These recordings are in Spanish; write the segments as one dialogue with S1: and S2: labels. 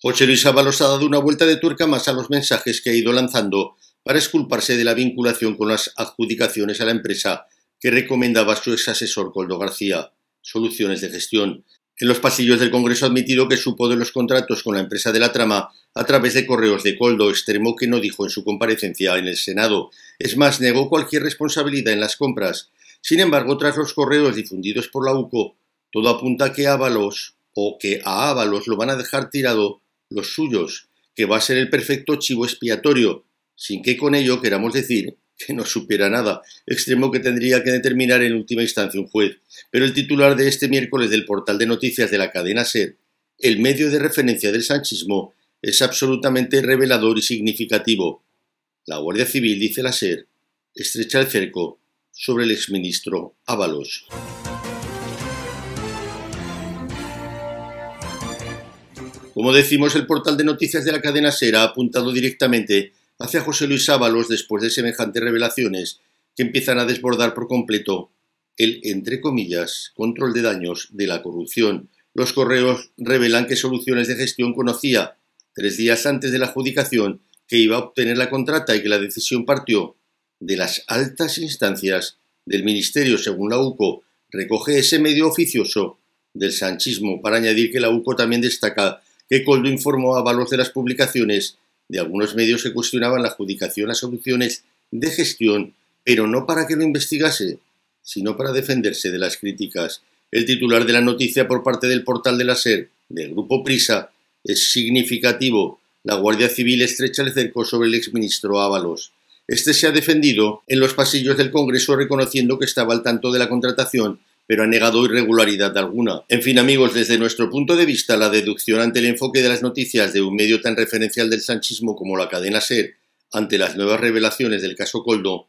S1: José Luis Ábalos ha dado una vuelta de tuerca más a los mensajes que ha ido lanzando para esculparse de la vinculación con las adjudicaciones a la empresa que recomendaba su ex asesor Coldo García. Soluciones de gestión. En los pasillos del Congreso ha admitido que supo de los contratos con la empresa de la trama a través de correos de Coldo, extremo que no dijo en su comparecencia en el Senado. Es más, negó cualquier responsabilidad en las compras. Sin embargo, tras los correos difundidos por la UCO, todo apunta a que Ábalos o que a Ábalos lo van a dejar tirado los suyos, que va a ser el perfecto chivo expiatorio, sin que con ello queramos decir que no supiera nada, extremo que tendría que determinar en última instancia un juez. Pero el titular de este miércoles del portal de noticias de la cadena SER, el medio de referencia del sanchismo, es absolutamente revelador y significativo. La Guardia Civil, dice la SER, estrecha el cerco sobre el exministro Ábalos. Como decimos, el portal de noticias de la cadena Sera ha apuntado directamente hacia José Luis Ábalos después de semejantes revelaciones que empiezan a desbordar por completo el, entre comillas, control de daños de la corrupción. Los correos revelan que Soluciones de Gestión conocía, tres días antes de la adjudicación, que iba a obtener la contrata y que la decisión partió de las altas instancias del Ministerio, según la UCO, recoge ese medio oficioso del sanchismo, para añadir que la UCO también destaca que Coldo informó a valor de las publicaciones de algunos medios que cuestionaban la adjudicación a soluciones de gestión, pero no para que lo investigase, sino para defenderse de las críticas. El titular de la noticia por parte del portal de la SER, del grupo Prisa, es significativo. La Guardia Civil estrecha el cerco sobre el exministro Ábalos. Este se ha defendido en los pasillos del Congreso reconociendo que estaba al tanto de la contratación pero ha negado irregularidad alguna. En fin, amigos, desde nuestro punto de vista, la deducción ante el enfoque de las noticias de un medio tan referencial del sanchismo como la cadena SER ante las nuevas revelaciones del caso Coldo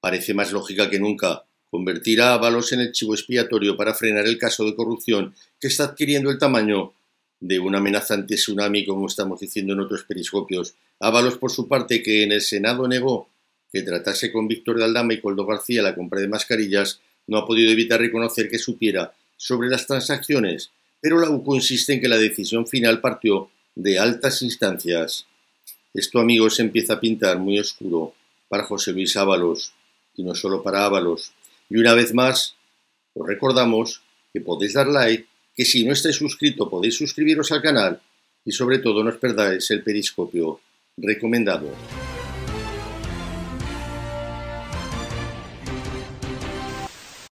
S1: parece más lógica que nunca. Convertir a Ábalos en el chivo expiatorio para frenar el caso de corrupción que está adquiriendo el tamaño de una amenazante tsunami, como estamos diciendo en otros periscopios. Ábalos, por su parte, que en el Senado negó que tratase con Víctor de Aldama y Coldo García la compra de mascarillas, no ha podido evitar reconocer que supiera sobre las transacciones, pero la UCO insiste en que la decisión final partió de altas instancias. Esto, amigos, empieza a pintar muy oscuro para José Luis Ábalos, y no solo para Ábalos. Y una vez más, os recordamos que podéis dar like, que si no estáis suscrito podéis suscribiros al canal y sobre todo no os perdáis el periscopio recomendado.